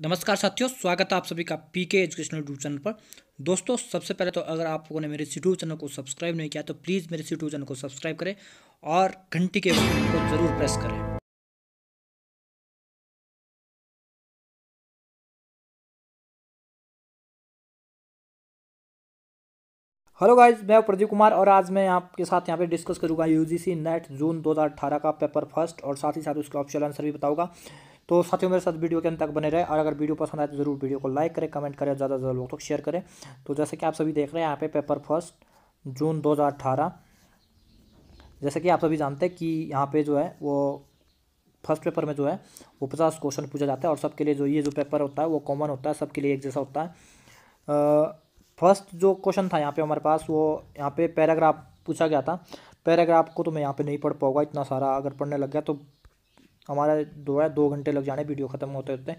नमस्कार साथियों स्वागत है आप सभी का पी के एजुकेशनल यूट्यूब चैनल पर दोस्तों सबसे पहले तो अगर आप लोगों ने मेरे यूट्यूब चैनल को सब्सक्राइब नहीं किया तो प्लीज़ मेरे यूट्यूब चैनल को सब्सक्राइब करें और घंटी के को ज़रूर प्रेस करें हेलो गाइज मैं प्रदीप कुमार और आज मैं आपके साथ यहाँ पे डिस्कस करूंगा यूजीसी नेट जून 2018 का पेपर फर्स्ट और साथ ही साथ उसके ऑप्शन आंसर भी बताऊंगा तो साथियों मेरे साथ वीडियो के अंत तक बने रहे और अगर वीडियो पसंद आए तो ज़रूर वीडियो को लाइक करें कमेंट करें ज़्यादा से ज़्यादा लोग तक शेयर करें तो जैसे कि आप सभी देख रहे हैं यहाँ पे पेपर फर्स्ट जून अठारह जैसे कि आप सभी जानते हैं कि यहाँ पे जो है वो फर्स्ट पेपर में जो है वो पचास क्वेश्चन पूछा जाता है और सबके लिए जो ये जो पेपर होता है वो कॉमन होता है सबके लिए एक जैसा होता है फर्स्ट जो क्वेश्चन था यहाँ पे हमारे पास वो यहाँ पे पैराग्राफ पूछा गया था पैराग्राफ को तो मैं यहाँ पे नहीं पढ़ पाऊँगा इतना सारा अगर पढ़ने लग गया तो हमारा दो है दो घंटे लग जाने वीडियो ख़त्म होते होते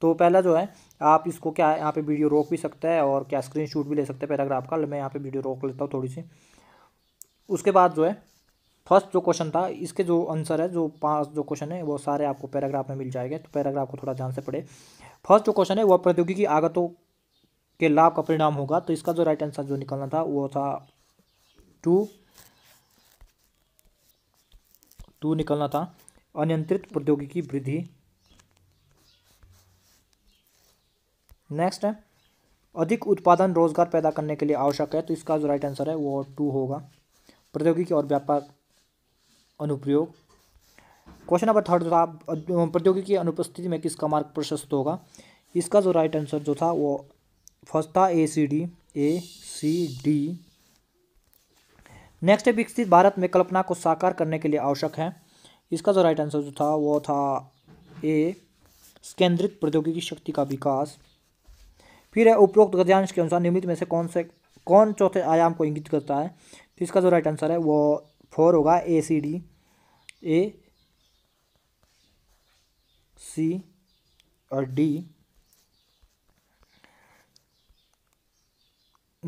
तो पहला जो है आप इसको क्या यहाँ पे वीडियो रोक भी सकते हैं और क्या स्क्रीन शूट भी ले सकते हैं पैराग्राफ का मैं यहाँ पे वीडियो रोक लेता हूँ थोड़ी सी उसके बाद जो है फर्स्ट जो क्वेश्चन था इसके जो आंसर है जो पांच जो क्वेश्चन है वो सारे आपको पैराग्राफ में मिल जाएंगे तो पैराग्राफ को थोड़ा ध्यान से पढ़े फर्स्ट जो क्वेश्चन है वह प्रौद्योगिकी आगतों के लाभ का परिणाम होगा तो इसका जो राइट आंसर जो निकलना था वो था टू टू निकलना था अनियंत्रित प्रौद्योगिकी वृद्धि नेक्स्ट है अधिक उत्पादन रोजगार पैदा करने के लिए आवश्यक है तो इसका जो राइट आंसर है वो टू होगा प्रौद्योगिकी और व्यापक अनुप्रयोग क्वेश्चन नंबर थर्ड जो था प्रौद्योगिकी अनुपस्थिति में किसका मार्ग प्रशस्त होगा इसका जो राइट आंसर जो था वो फर्स्ट था A C D A C D next है विकसित भारत में कल्पना को साकार करने के लिए आवश्यक है इसका जो राइट आंसर जो था वो था ए केंद्रित प्रौद्योगिकी शक्ति का विकास फिर है उपरोक्त गद्यांश के अनुसार निम्नलिखित में से कौन से कौन चौथे आयाम को इंगित करता है तो इसका जो राइट आंसर है वो फोर होगा ए सी डी ए सी और डी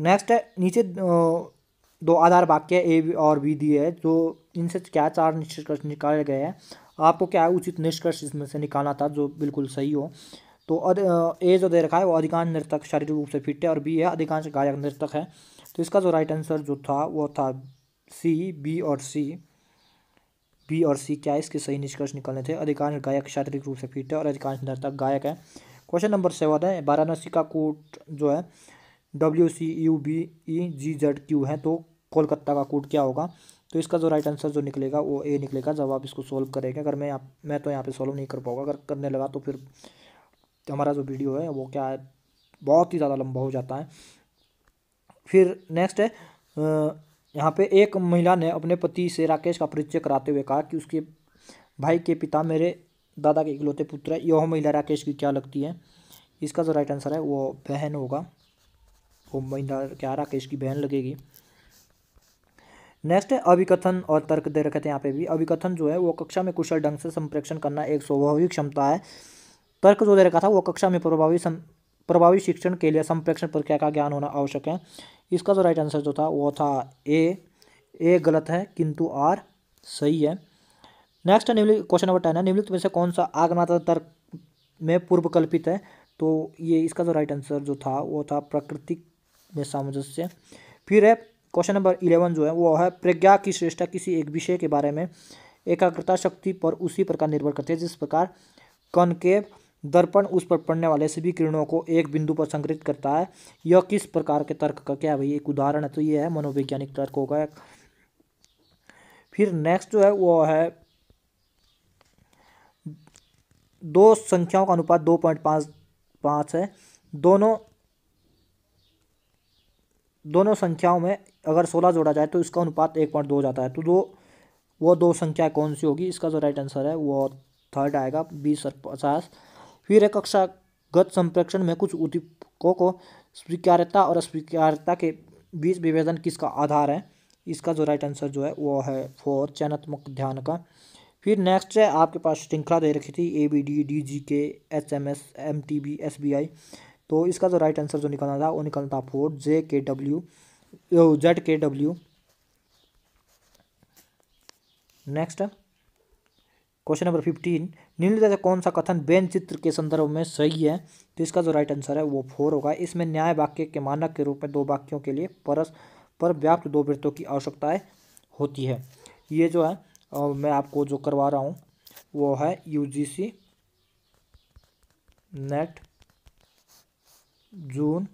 नेक्स्ट है नीचे दो आधार वाक्य ए और बी दिए है जो इनसे क्या चार निष्कर्ष निकाले गए हैं आपको क्या उचित निष्कर्ष इसमें से निकालना था जो बिल्कुल सही हो तो ए जो दे रखा है वो अधिकांश नृतक शारीरिक रूप से फिट है और बी है अधिकांश गायक नृतक है तो इसका जो राइट आंसर जो था वो था सी बी और सी बी और सी क्या इसके सही निष्कर्ष निकालने थे अधिकांश गायक शारीरिक रूप से फिट है और अधिकांश नृतक गायक है क्वेश्चन नंबर सेवन है वाराणसी का कोट जो है W C U B E G Z Q है तो कोलकाता का कोट क्या होगा तो इसका जो राइट आंसर जो निकलेगा वो ए निकलेगा जब आप इसको सॉल्व करेंगे अगर मैं यहाँ मैं तो यहाँ पे सॉल्व नहीं कर पाऊँगा अगर करने लगा तो फिर हमारा जो वीडियो है वो क्या है बहुत ही ज़्यादा लंबा हो जाता है फिर नेक्स्ट है यहाँ पे एक महिला ने अपने पति से राकेश का परिचय कराते हुए कहा कि उसके भाई के पिता मेरे दादा के इकलौते पुत्र है यह महिला राकेश की क्या लगती है इसका जो राइट आंसर है वो बहन होगा वो महिला क्या राकेश की बहन लगेगी नेक्स्ट है अभिकथन और तर्क दे रखे थे यहाँ पे भी अभिकथन जो है वो कक्षा में कुशल ढंग से संप्रेक्षण करना एक स्वाभाविक क्षमता है तर्क जो दे रखा था वो कक्षा में प्रभावी सं प्रभावी शिक्षण के लिए संप्रेक्षण प्रक्रिया का ज्ञान होना आवश्यक है इसका जो राइट आंसर जो था वो था ए ए गलत है किंतु आर सही है नेक्स्ट है निम्नलिखित क्वेश्चन नंबर टेन है निम्नलिखित में से कौन सा आगमनात्मक तर्क में पूर्व कल्पित है तो ये इसका जो राइट आंसर जो था वो था प्रकृति में सामंजस्य फिर है क्वेश्चन नंबर इलेवन जो है वो है प्रज्ञा की श्रेष्ठता किसी एक विषय के बारे में एकाग्रता शक्ति पर उसी प्रकार निर्भर करती है जिस प्रकार कनकेव दर्पण उस पर पड़ने वाले सभी किरणों को एक बिंदु पर संग्रहित करता है यह किस प्रकार के तर्क का क्या है भाई एक उदाहरण है तो ये है मनोवैज्ञानिक तर्क होगा फिर नेक्स्ट जो है वो है दो संख्याओं का अनुपात दो पॉइंट पाँच पाँच है दोनों दोनों संख्याओं में अगर सोलह जोड़ा जाए तो इसका अनुपात एक पॉइंट दो हो जाता है तो दो वो दो संख्या कौन सी होगी इसका जो राइट आंसर है वो थर्ड आएगा बीस और पचास फिर एक कक्षागत संप्रेक्षण में कुछ उद्दीपकों को स्वीकार्यता और अस्वीकार्यता के बीच विभेदन किसका आधार है इसका जो राइट आंसर जो है वो है फोर चयनात्मक ध्यान का फिर नेक्स्ट है आपके पास श्रृंखला दे रखी थी A B D D G K H M S M T B S B I तो इसका जो राइट आंसर जो निकलना था वो निकलना था four J K W Z K W next question number fifteen निम्नलिखित कौन सा कथन बेन चित्र के संदर्भ में सही है तो इसका जो राइट आंसर है वो फोर होगा इसमें न्याय वाक्य के मानक के रूप में दो वाक्यों के लिए परस पर व्याप्त दो वृत्तों की आवश्यकताएं होती है ये जो है और मैं आपको जो करवा रहा हूँ वो है यू जी सी नेट जून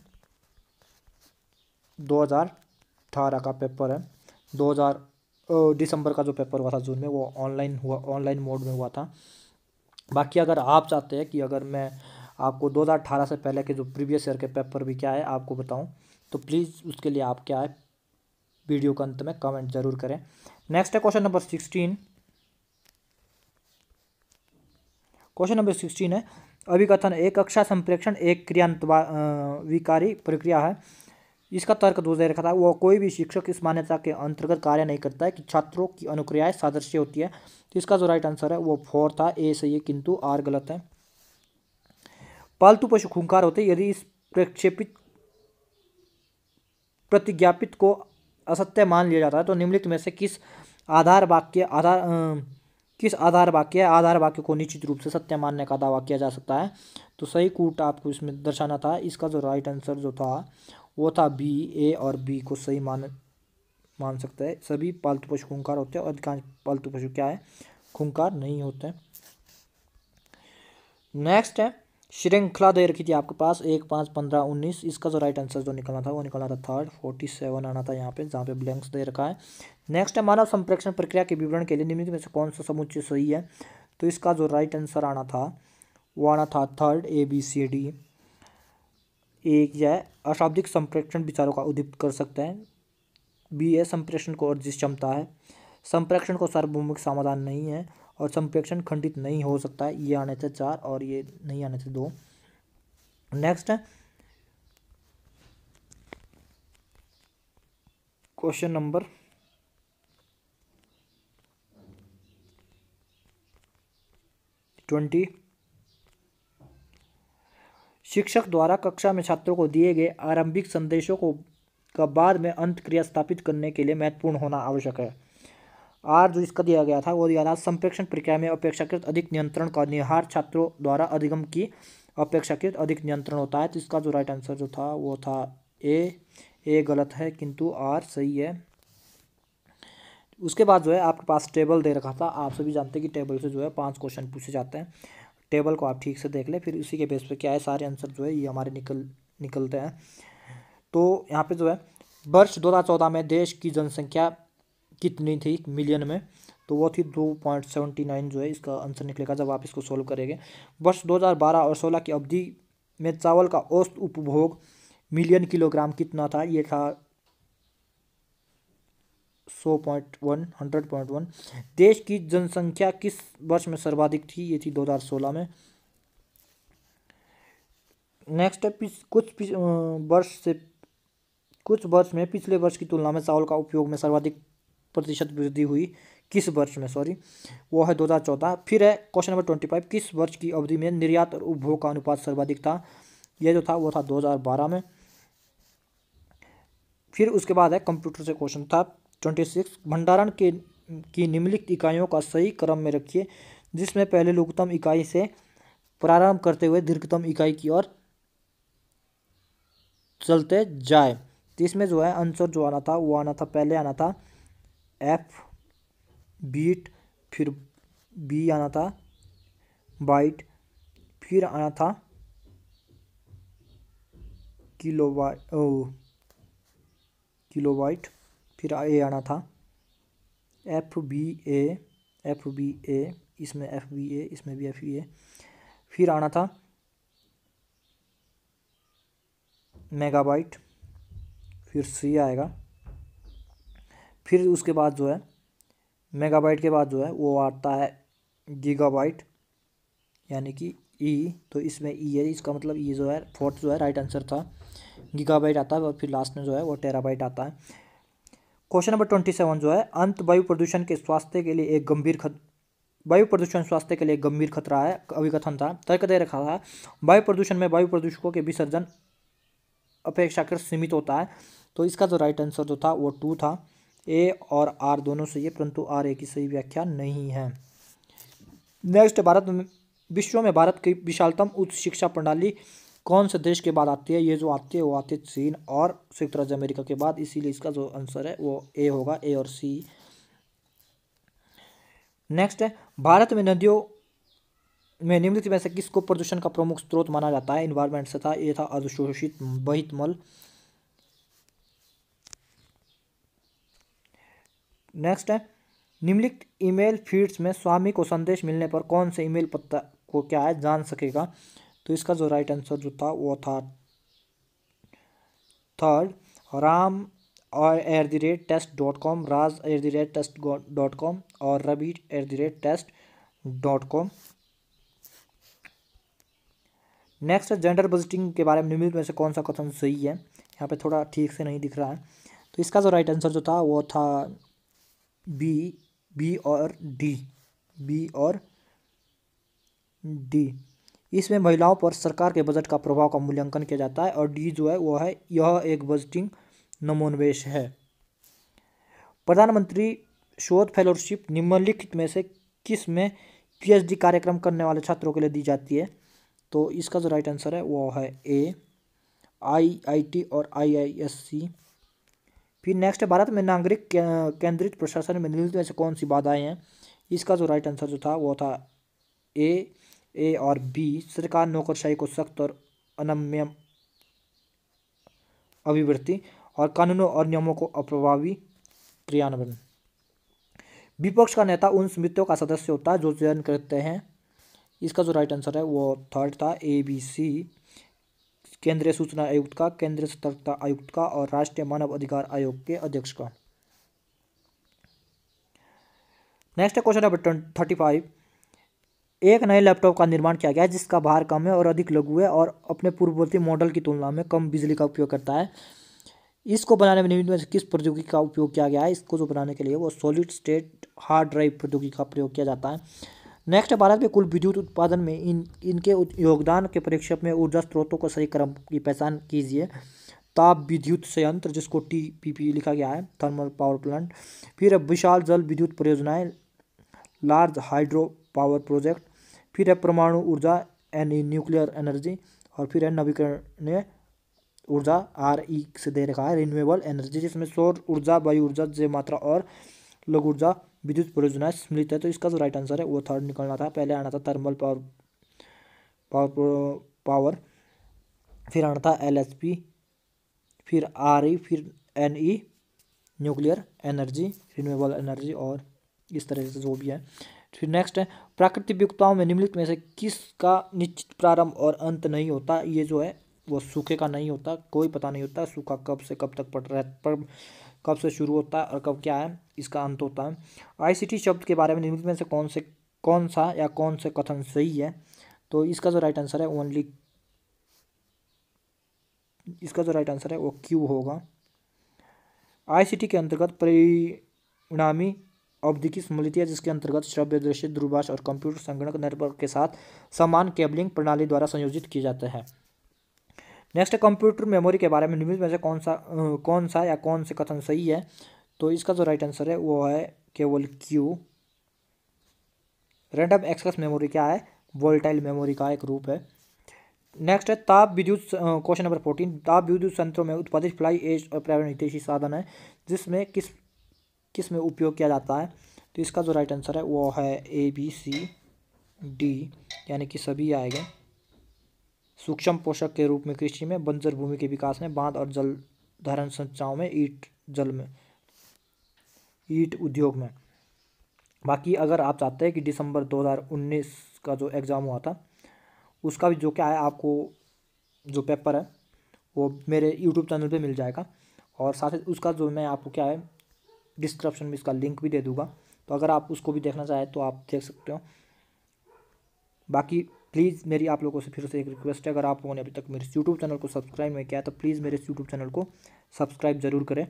दो हज़ार अठारह का पेपर है दो हज़ार दिसंबर का जो पेपर हुआ था जून में वो ऑनलाइन हुआ ऑनलाइन मोड में हुआ था बाकी अगर आप चाहते हैं कि अगर मैं आपको 2018 से पहले के जो प्रीवियस ईयर के पेपर भी क्या है आपको बताऊं तो प्लीज़ उसके लिए आप क्या है वीडियो के अंत में कमेंट जरूर करें नेक्स्ट है question number sixteen question number sixteen है अभिकथन एक कक्षा संप्रेक्षण एक क्रियान्त विकारी प्रक्रिया है इसका तर्क दूसरे रखा था वह कोई भी शिक्षक इस मान्यता के अंतर्गत कार्य नहीं करता है कि छात्रों की अनुक्रियाएं सादृश्य होती है तो इसका जो राइट आंसर है वो फोर था ए सही है किंतु आर गलत है पालतू पशु खूंखार होते यदि इस प्रक्षेपित प्रतिज्ञापित को असत्य मान लिया जाता है तो निम्नलिखित में से किस आधार वाक्य आधार आ, किस आधार वाक्य आधार वाक्य को निश्चित रूप से सत्य मानने का दावा किया जा सकता है तो सही कूट आपको इसमें दर्शाना था इसका जो राइट आंसर जो था वो था बी ए और बी को सही मान मान सकता है सभी पालतू पशु खूंखार होते हैं और अधिकांश पालतू पशु क्या है खूंखार नहीं होते नेक्स्ट है श्रृंखला दे रखी थी आपके पास एक पाँच पंद्रह उन्नीस इसका जो राइट आंसर जो निकलना था वो निकलना था थर्ड फोर्टी सेवन आना था यहाँ पे जहाँ पे ब्लैंक्स दे रखा है नेक्स्ट है मानव संप्रेक्षण प्रक्रिया के विवरण के लिए निम्नलिखित में से कौन सा समुच्चय सही है तो इसका जो राइट आंसर आना था वो आना था third A B C D एक यह अशाब्दिक संप्रेक्षण विचारों का उद्दीप्त कर सकते हैं बी है संप्रेक्षण को और जिस क्षमता है संप्रेक्षण को सार्वभौमिक समाधान नहीं है और संप्रेक्षण खंडित नहीं हो सकता है ये आने थे चार और ये नहीं आने थे दो नेक्स्ट है क्वेश्चन नंबर ट्वेंटी शिक्षक द्वारा कक्षा में छात्रों को दिए गए आरंभिक संदेशों को का बाद में अंत क्रिया स्थापित करने के लिए महत्वपूर्ण होना आवश्यक है आर जो इसका दिया गया था वो दिया था संप्रेक्षण प्रक्रिया में अपेक्षाकृत अधिक नियंत्रण का निहार छात्रों द्वारा अधिगम की अपेक्षाकृत अधिक नियंत्रण होता है तो इसका जो राइट आंसर जो था वो था ए ए गलत है किंतु आर सही है उसके बाद जो है आपके पास टेबल दे रखा था आप सभी जानते हैं कि टेबल से जो है पांच क्वेश्चन पूछे जाते हैं टेबल को आप ठीक से देख लें फिर उसी के बेस पर क्या है सारे आंसर जो है ये हमारे निकल निकलते हैं तो यहाँ पे जो है वर्ष 2014 में देश की जनसंख्या कितनी थी मिलियन में तो वो थी दो पॉइंट सेवेंटी नाइन जो है इसका आंसर निकलेगा जब आप इसको सोल्व करेंगे वर्ष 2012 और 16 की अवधि में चावल का औसत उपभोग मिलियन किलोग्राम कितना था ये था सौ point one hundred point one देश की जनसंख्या किस वर्ष में सर्वाधिक थी ये थी दो हज़ार सोलह में नेक्स्ट है कुछ वर्ष से कुछ वर्ष में पिछले वर्ष की तुलना में चावल का उपयोग में सर्वाधिक प्रतिशत वृद्धि हुई किस वर्ष में सॉरी वो है दो हज़ार चौदह फिर है क्वेश्चन नंबर ट्वेंटी फाइव किस वर्ष की अवधि में निर्यात और उपभोग का अनुपात सर्वाधिक था यह जो था वो था दो हज़ार बारह में फिर उसके बाद है कंप्यूटर से क्वेश्चन था ट्वेंटी सिक्स भंडारण के की निम्नलिखित इकाइयों का सही क्रम में रखिए जिसमें पहले लघुतम इकाई से प्रारंभ करते हुए दीर्घतम इकाई की ओर चलते जाए इसमें जो है आंसर जो आना था वो आना था पहले आना था एफ बीट फिर बी आना था बाइट फिर आना था किलो वाइट किलो वाइट फिर ए आना था F B A F B A इसमें एफ बी ए इसमें भी एफ बी ए फिर आना था मेगाबाइट फिर सी आएगा फिर उसके बाद जो है मेगाबाइट के बाद जो है वो आता है गीगाबाइट यानी कि ई e, तो इसमें ई e है इसका मतलब ये e जो है फोर्थ जो है राइट आंसर था गीगाबाइट आता है और फिर लास्ट में जो है वो टेराबाइट आता है क्वेश्चन नंबर ट्वेंटी सेवन जो है अंत वायु प्रदूषण के स्वास्थ्य के लिए एक गंभीर खत वायु प्रदूषण स्वास्थ्य के लिए गंभीर खतरा है अभी कथन था तर्क दे रखा था वायु प्रदूषण में वायु प्रदूषकों के विसर्जन अपेक्षाकृत सीमित होता है तो इसका जो राइट आंसर जो था वो टू था ए और आर दोनों सही है परंतु आर ए की सही व्याख्या नहीं है नेक्स्ट भारत में विश्व में भारत की विशालतम उच्च शिक्षा प्रणाली कौन से देश के बाद आती है ये जो आती है वो आती है चीन और संयुक्त राज्य अमेरिका के बाद इसीलिए इसका जो आंसर है वो ए होगा ए और सी नेक्स्ट है भारत में नदियों में निम्नलिखित में से किसको प्रदूषण का प्रमुख स्रोत माना जाता है इन्वायरमेंट से था ये था अधोषित बहित मल नेक्स्ट है निम्नलिखित ईमेल फीड्स में स्वामी को संदेश मिलने पर कौन से ईमेल पत्ता को क्या है जान सकेगा तो इसका जो राइट आंसर जो था वो था थर्ड राम और at the rate test dot com Raj at the rate test dot com और Rabi at the rate test dot com next gender budgeting के बारे में निम्नलिखित में से कौन सा कथन सही है यहाँ पे थोड़ा ठीक से नहीं दिख रहा है तो इसका जो राइट आंसर जो था वो था बी बी और डी बी और डी इसमें महिलाओं पर सरकार के बजट का प्रभाव का मूल्यांकन किया जाता है और डी जो है वो है यह एक बजटिंग नमोन्वेश है प्रधानमंत्री शोध फेलोशिप निम्नलिखित में से किस में पीएचडी कार्यक्रम करने वाले छात्रों के लिए दी जाती है तो इसका जो राइट आंसर है वो है ए आईआईटी और आईआईएससी फिर नेक्स्ट है भारत में नागरिक केंद्रित प्रशासन में निम्नलिखित में से कौन सी बाधाएं हैं इसका जो राइट आंसर जो था वो था ए ए और बी सरकार नौकरशाही को सख्त और अनम्य अभिवृत्ति और कानूनों और नियमों को अप्रभावी क्रियान्वयन विपक्ष का नेता उन समितियों का सदस्य होता है जो चयन करते हैं इसका जो राइट आंसर है वो थर्ड था ए बी सी केंद्रीय सूचना आयुक्त का केंद्रीय सतर्कता आयुक्त का और राष्ट्रीय मानव अधिकार आयोग के अध्यक्ष का next question number thirty five एक नए लैपटॉप का निर्माण किया गया है जिसका भार कम है और अधिक लघु है और अपने पूर्ववर्ती मॉडल की तुलना में कम बिजली का उपयोग करता है इसको बनाने में निमित्त में किस प्रौद्योगिकी का उपयोग किया गया है इसको जो बनाने के लिए वो सॉलिड स्टेट हार्ड ड्राइव प्रौद्योगिकी का प्रयोग किया जाता है नेक्स्ट भारत में कुल विद्युत उत्पादन में इन इनके योगदान के परिक्षेप में ऊर्जा स्रोतों को सही क्रम की पहचान कीजिए ताप विद्युत संयंत्र जिसको टी पी पी लिखा गया है थर्मल पावर प्लांट फिर विशाल जल विद्युत परियोजनाएं लार्ज हाइड्रो पावर प्रोजेक्ट फिर है परमाणु ऊर्जा एन ई न्यूक्लियर एनर्जी और फिर है नवीकरणीय ऊर्जा आर ई e से दे रखा है रिन्यूएबल एनर्जी जिसमें सौर ऊर्जा वायु ऊर्जा जय मात्रा और लघु ऊर्जा विद्युत परियोजना सम्मिलित है तो इसका जो राइट आंसर है वो थर्ड निकलना था पहले आना था थर्मल पावर पावर पावर फिर आना था एल एस पी फिर आर ई e, फिर N E nuclear energy renewable energy और इस तरह से जो भी है फिर नेक्स्ट है प्राकृतिक विविधताओं में निम्नलिखित में से किसका निश्चित प्रारंभ और अंत नहीं होता ये जो है वो सूखे का नहीं होता कोई पता नहीं होता सूखा कब से कब तक पड़ रहा है पर कब से शुरू होता है और कब क्या है इसका अंत होता है आईसीटी शब्द के बारे में निम्नलिखित में से कौन से कौन सा या कौन से कथन सही है तो इसका जो राइट आंसर है ओनली इसका जो राइट आंसर है वो क्यू होगा आईसीटी के अंतर्गत परिणामी औद्योगिक स्मृति है जिसके अंतर्गत श्रव्य दृश्य दूरभाष और कंप्यूटर संगणक नेटवर्क के साथ समान केबलिंग प्रणाली द्वारा संयोजित किए जाते हैं नेक्स्ट कंप्यूटर मेमोरी के बारे में निम्नलिखित में से कौन सा कौन सा या कौन से कथन सही है तो इसका जो राइट आंसर है वो है केवल क्यू रैंडम एक्सेस मेमोरी क्या है वोल्टाइल मेमोरी का एक रूप है नेक्स्ट है ताप विद्युत क्वेश्चन नंबर फोर्टीन ताप विद्युत संयंत्रों में उत्पादित फ्लाई एज और प्राइवेट साधन है जिसमें किस किस में उपयोग किया जाता है तो इसका जो राइट आंसर है वो है ए बी सी डी यानी कि सभी आएगा सूक्ष्म पोषक के रूप में कृषि में बंजर भूमि के विकास में बांध और जल धारण संचाओं में ईट जल में ईट उद्योग में बाकी अगर आप चाहते हैं कि दिसंबर 2019 का जो एग्ज़ाम हुआ था उसका भी जो क्या है आपको जो पेपर है वो मेरे यूट्यूब चैनल पे मिल जाएगा और साथ ही उसका जो मैं आपको क्या है डिस्क्रिप्शन में इसका लिंक भी दे दूँगा तो अगर आप उसको भी देखना चाहें तो आप देख सकते हो बाकी प्लीज़ मेरी आप लोगों से फिर से एक रिक्वेस्ट है अगर आप लोगों ने अभी तक मेरे यूट्यूब चैनल को सब्सक्राइब नहीं किया तो प्लीज़ मेरे यूट्यूब चैनल को सब्सक्राइब जरूर करें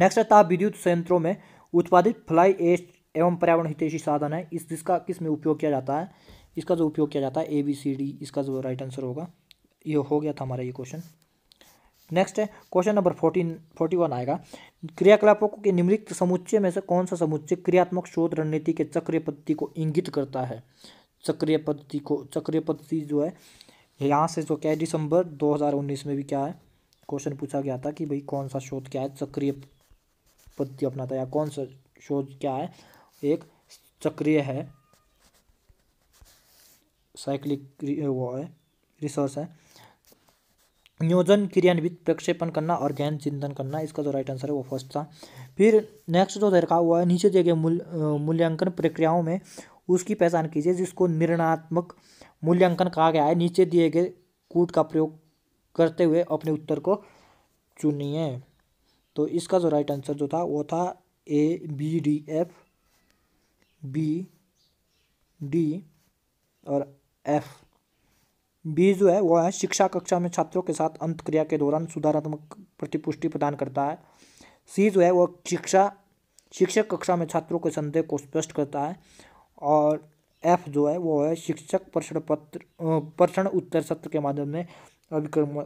नेक्स्ट है ताप विद्युत संयंत्रों में उत्पादित फ्लाई एस्ट एवं पर्यावरण हितेशी साधन है इस जिसका किस में उपयोग किया जाता है इसका जो उपयोग किया जाता है ए बी सी डी इसका जो राइट आंसर होगा ये हो गया था हमारा ये क्वेश्चन नेक्स्ट है question number fourteen forty one आएगा क्रियाकलापों के निम्नलिखित समुच्चय में से कौन सा समुच्चय क्रियात्मक शोध रणनीति के चक्रीय पद्धति को इंगित करता है चक्रीय पद्धति को चक्रीय पद्धति जो है यहाँ से जो क्या है दिसंबर 2019 में भी क्या है क्वेश्चन पूछा गया था कि भाई कौन सा शोध क्या है चक्रीय पद्धति अपनाता या कौन सा शोध क्या है एक चक्रिय है साइक्लिक वो है रिसर्च है नियोजन क्रियान्वित प्रक्षेपण करना और गहन चिंतन करना इसका जो राइट आंसर है वो फर्स्ट था फिर नेक्स्ट जो रखा हुआ है नीचे दिए गए मूल मूल्यांकन प्रक्रियाओं में उसकी पहचान कीजिए जिसको निर्णात्मक मूल्यांकन कहा गया है नीचे दिए गए कूट का प्रयोग करते हुए अपने उत्तर को चुनिए तो इसका जो राइट आंसर जो था वो था A B D F B D और एफ बी जो है वो है शिक्षा कक्षा में छात्रों के साथ अंत क्रिया के दौरान सुधारात्मक प्रतिपुष्टि प्रदान करता है सी जो है वो शिक्षा शिक्षक कक्षा में छात्रों के संदेह को स्पष्ट करता है और एफ जो है वो है शिक्षक प्रश्न पत्र प्रश्न उत्तर सत्र के माध्यम में अभिक्रम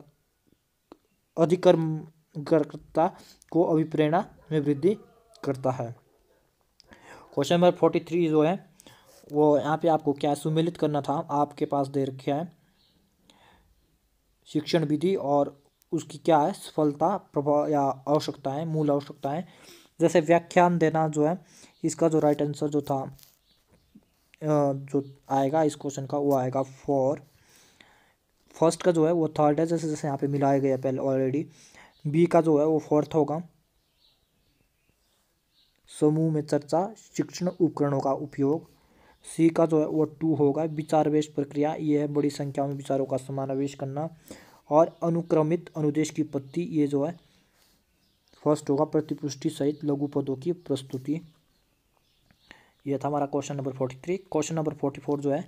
अधिकर्मकर्ता को अभिप्रेरणा में वृद्धि करता है क्वेश्चन नंबर फोर्टी थ्री जो है वो यहाँ पे आपको क्या सुमिलित करना था आपके पास दे रखे हैं शिक्षण विधि और उसकी क्या है सफलता प्रभाव या आवश्यकताएँ मूल आवश्यकताएँ जैसे व्याख्यान देना जो है इसका जो राइट आंसर जो था जो आएगा इस क्वेश्चन का वो आएगा फॉर फर्स्ट का जो है वो थर्ड है जैसे जैसे यहाँ पे मिलाया गया पहले ऑलरेडी बी का जो है वो फोर्थ होगा समूह में चर्चा शिक्षण उपकरणों का उपयोग सी का जो है वो टू होगा विचार वेश प्रक्रिया ये है बड़ी संख्या में विचारों का समावेश करना और अनुक्रमित अनुदेश की पत्ति ये जो है फर्स्ट होगा प्रतिपुष्टि सहित लघु पदों की प्रस्तुति ये था हमारा question number forty three question number forty four जो है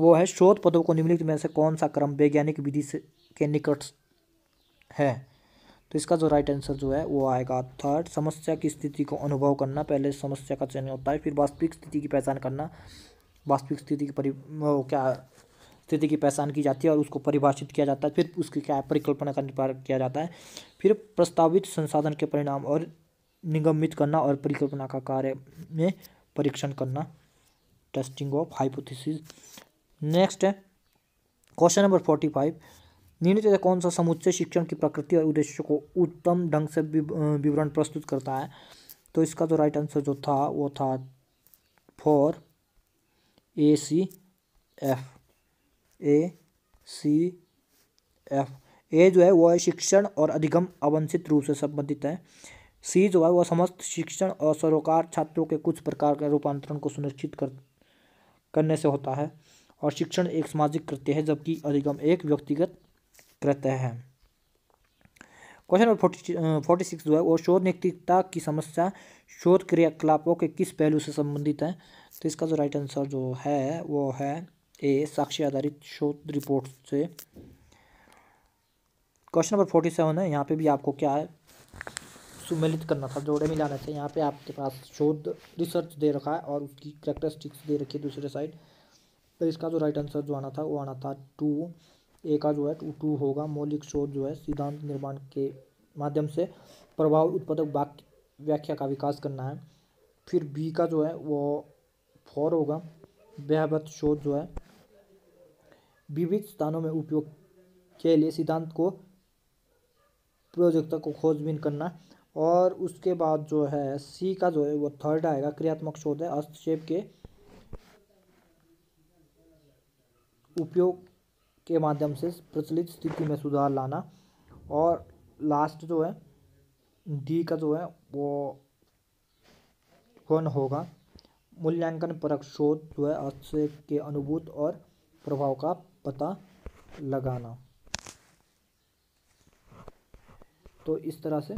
वो है शोध पदों को निम्नलिखित में से कौन सा क्रम वैज्ञानिक विधि से के निकट है तो इसका जो राइट आंसर जो है वो आएगा थर्ड समस्या की स्थिति को अनुभव करना पहले समस्या का चयन होता है फिर वास्तविक स्थिति की पहचान करना वास्तविक स्थिति की परि क्या स्थिति की पहचान की जाती है और उसको परिभाषित किया जाता है फिर उसकी क्या परिकल्पना का निर्माण किया जाता है फिर प्रस्तावित संसाधन के परिणाम और निगमित करना और परिकल्पना का कार्य में परीक्षण करना टेस्टिंग ऑफ हाइपोथेसिस नेक्स्ट है क्वेश्चन नंबर फोर्टी फाइव निर्णय तथा कौन सा समुच्चय शिक्षण की प्रकृति और उद्देश्य को उत्तम ढंग से विवरण प्रस्तुत करता है तो इसका जो राइट आंसर जो था वो था four A C F A C F A जो है वो है शिक्षण और अधिगम अवंशित रूप से संबंधित है सी जो है वह समस्त शिक्षण और सरोकार छात्रों के कुछ प्रकार के रूपांतरण को सुनिश्चित कर करने से होता है और शिक्षण एक सामाजिक कृत्य है जबकि अधिगम एक व्यक्तिगत करता है question number forty forty six जो है वो शोध नैतिकता की समस्या शोध क्रियाकलापों के किस पहलू से संबंधित है तो इसका जो राइट आंसर जो है वो है ए साक्षी आधारित शोध रिपोर्ट से क्वेश्चन नंबर फोर्टी सेवन है यहाँ पे भी आपको क्या है सुमेलित करना था जोड़े मिलाना था यहाँ पे आपके पास शोध रिसर्च दे रखा है और उसकी करेक्टरिस्टिक्स दे रखी है दूसरे साइड तो इसका जो राइट आंसर जो आना था वो आना था टू ए का जो है टू तो टू होगा मौलिक शोध जो है सिद्धांत निर्माण के माध्यम से प्रभाव उत्पादक वाक्य व्याख्या का विकास करना है फिर बी का जो है वो फोर होगा व्यावत शोध जो है विविध स्थानों में उपयोग के लिए सिद्धांत को प्रयोजकता को खोजबीन करना और उसके बाद जो है सी का जो है वो थर्ड आएगा क्रियात्मक शोध है हस्तक्षेप के उपयोग के माध्यम से प्रचलित स्थिति में सुधार लाना और लास्ट जो है डी का जो है वो कौन होगा मूल्यांकन परक शोध जो है आश्चर्य के अनुभूत और प्रभाव का पता लगाना तो इस तरह से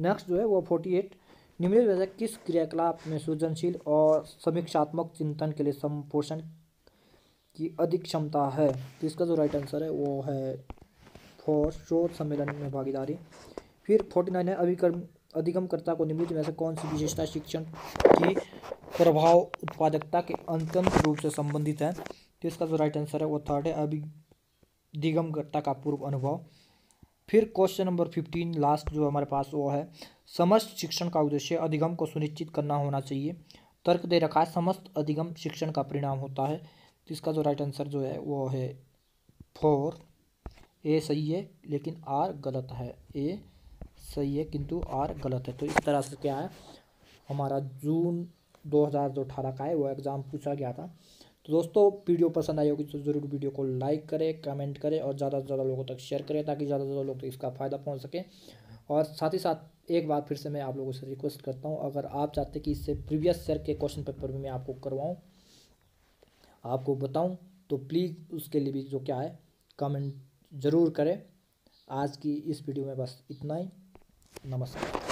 नेक्स्ट जो है वो फोर्टी एट निम्नलिखित किस क्रियाकलाप में सृजनशील और समीक्षात्मक चिंतन के लिए संपोषण की अधिक क्षमता है तो इसका जो राइट आंसर है वो है फोर शोध सम्मेलन में भागीदारी फिर फोर्टी नाइन है अभिक्रम अधिगमकर्ता को निम्नलिखित में से कौन सी विशेषता शिक्षण की प्रभाव उत्पादकता के अंतिम रूप से संबंधित है तो इसका जो राइट आंसर है वो थर्ड है अभिधिगमकर्ता का पूर्व अनुभव फिर क्वेश्चन नंबर फिफ्टीन लास्ट जो हमारे पास वो है समस्त शिक्षण का उद्देश्य अधिगम को सुनिश्चित करना होना चाहिए तर्क दे रखा है समस्त अधिगम शिक्षण का परिणाम होता है तो इसका जो राइट आंसर जो है वो है फोर ए सही है लेकिन आर गलत है ए सही है किंतु आर गलत है तो इस तरह से क्या है हमारा जून दो हज़ार जो अठारह का है वो एग्ज़ाम पूछा गया था तो दोस्तों वीडियो पसंद आई होगी तो ज़रूर वीडियो को लाइक करें कमेंट करें और ज़्यादा से ज़्यादा लोगों तक शेयर करें ताकि ज़्यादा से ज़्यादा लोग तो इसका फ़ायदा पहुँच सके और साथ ही साथ एक बार फिर से मैं आप लोगों से रिक्वेस्ट करता हूँ अगर आप चाहते कि इससे प्रीवियस ईयर के क्वेश्चन पेपर भी मैं आपको करवाऊँ आपको बताऊं तो प्लीज़ उसके लिए भी जो क्या है कमेंट ज़रूर करें आज की इस वीडियो में बस इतना ही नमस्कार